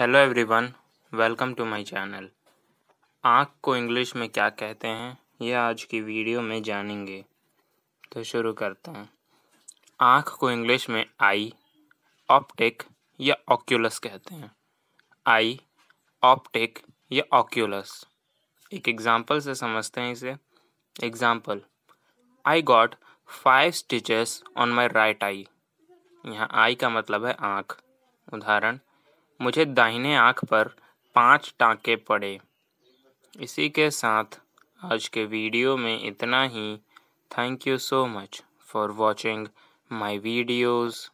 hello everyone welcome to my channel आँख को English में क्या कहते हैं ये आज की वीडियो में जानेंगे तो शुरू करते हैं आँख को इंग्लिश में आई ऑप्टिक या ऑक्यूलस कहते हैं आई ऑप्टिक या ऑक्यूलस एक एग्जांपल से समझते हैं इसे example I got five stitches on my right eye यहाँ आई का मतलब है आँख उदाहरण मुझे दाहिने आँख पर पाँच टाँके पड़े इसी के साथ आज के वीडियो में इतना ही thank you so much for watching my videos